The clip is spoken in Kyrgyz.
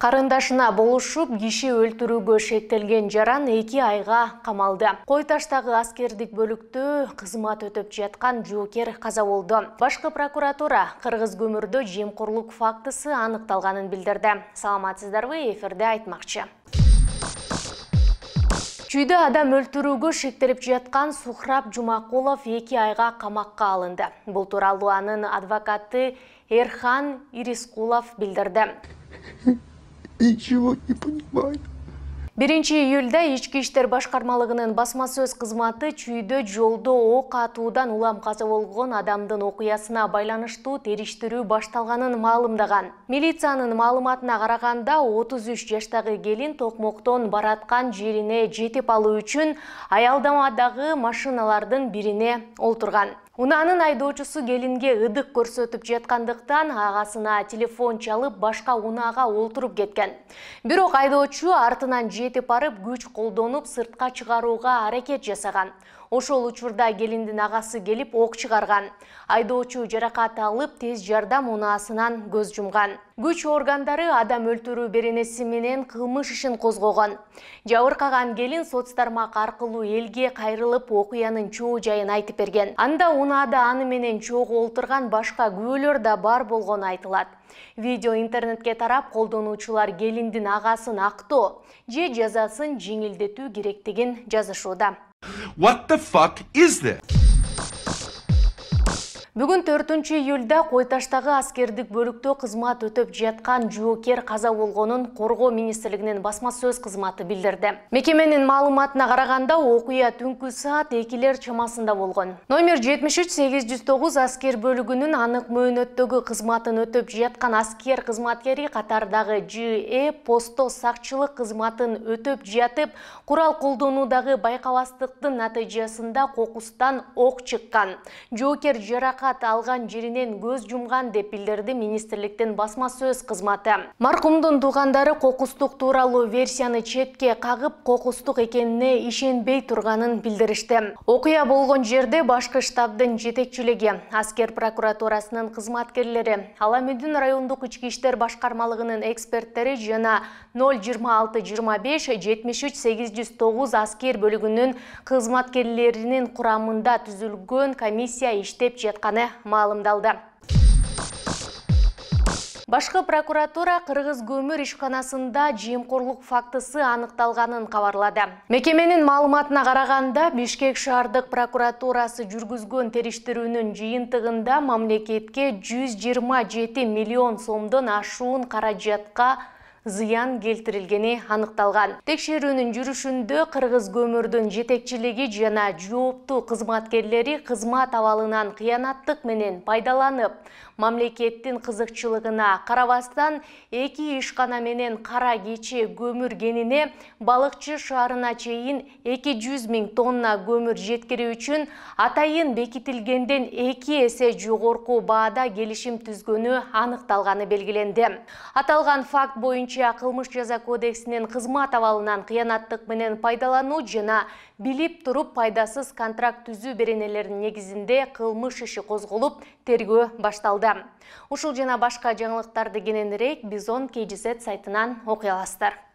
Қарындашына болушып, киши өлтіруге шектелген жаран 2 айға қамалды. Қойташтағы аскердик бөлікті қызмат өтөп жатқан жокер қаза болду. Башқы прокуратура қырғыз көмірді жемқорлық фактысы анықталғанын билдирди. Саламатсыздарбы? Эфирде айтмақшы. Жүйді адам өлтіруге шектеліп жатқан Сухрап Жумакулов 2 айға қамаққа алынды. Бұл туралы анын адвокаты Эрхан Ирискулов билдирди. ничего не понимаю биринчи июлда ички иштер башкармалыгынын басма сөз кызматы чүйдө жолдо ок атуудан улам каза болгон адамдын окуясына байланыштуу териштирүү башталганын маалымдаган милициянын маалыматына караганда отуз үч жаштагы келин токмоктон бараткан жерине жетип алуу үчүн аялдамадагы машиналардын бирине олтурган унаанын айдоочусу келинге ыдык көрсөтүп жаткандыктан агасына телефон чалып башка унаага олтуруп кеткен бирок айдоочу артынан жетип барып күч колдонуп сыртка чыгарууга аракет жасаган ошол учурда келиндин агасы келип ок чыгарган айдоочу жаракат алып тез жардам унаасынан көз жумган күч органдары адам өлтүрүү беренеси менен кылмыш ишин козгогон жабыркаган келин соц тармак аркылуу элге кайрылып окуянын чоо жайын айтып берген анда унаада аны менен чогуу олтурган башка күбөлөр да бар болгону айтылат видео интернетке тарап колдонуучулар келиндин агасын актоо же жазасын жеңилдетүү керектигин жазышууда What the fuck is this? бүгүн төртүнчү июлда кой таштагы аскердик бөлүктө кызмат өтөп жаткан жоокер каза болгонун коргоо министрлигинин басма сөз кызматы билдирди мекеменин маалыматына караганда окуя түнкү саат 2лер чамасында болгон номер 73809 аскер бөлүгүнүн анык мөөнөттөгү кызматын өтөп жаткан аскер кызматкери катардагы ЖЭ e посто сакчылык кызматын өтөп жатып курал колдонуудагы байкабастыктын натыйжасында кокустан ок чыккан жоокер жарака жарақат алған жерінен көз жұмған деп білдірді министрликтин басма сөз қызматы. маркумдун туугандары қоқыстық туралы версияны четке кагып кокустук экенине бей тұрғанын білдірішті. Оқия болгон жерде башқы штабдың жетекчилиги аскер прокуратурасының кызматкерлери ала райондық ішкі іштер башқармалығының эксперттері жана 026-25-73-809 аскер бөлігінің қызматкерлерінің құрамында түзілген комиссия іштеп жатқан жатканы маалымдалды башкы прокуратура кыргыз көмүр ишканасында жемкорлук фактысы аныкталганын кабарлады мекеменин маалыматына караганда бишкек шаардык прокуратурасы жүргүзгөн териштирүүнүн жыйынтыгында мамлекетке жүз жыйырма жети миллион сомдон ашуун каражатка зыян келтирилгени аныкталган текшерүүнүн жүрүшүндө кыргыз көмүрдүн жетекчилиги жана жооптуу кызматкерлери кызмат абалынан кыянаттык менен пайдаланып мамлекеттин кызыкчылыгына карабастан эки ишкана менен кара кече көмүр кенине балыкчы шаарына чейин эки жүз миң тонна көмүр жеткирүү үчүн атайын бекитилгенден эки эсе жогорку баада келишим түзгөнү аныкталганы белгиленди аталган факт боюнча боюнча кылмыш жаза кодексинин кызмат абалынан кыянаттык менен пайдалануу жана билип туруп пайдасыз контракт түзүү беренелеринин негизинде кылмыш иши козголуп тергөө башталды ушул жана башка жаңылыктарды кененирээк бизон kgz сайтынан окуй аласыздар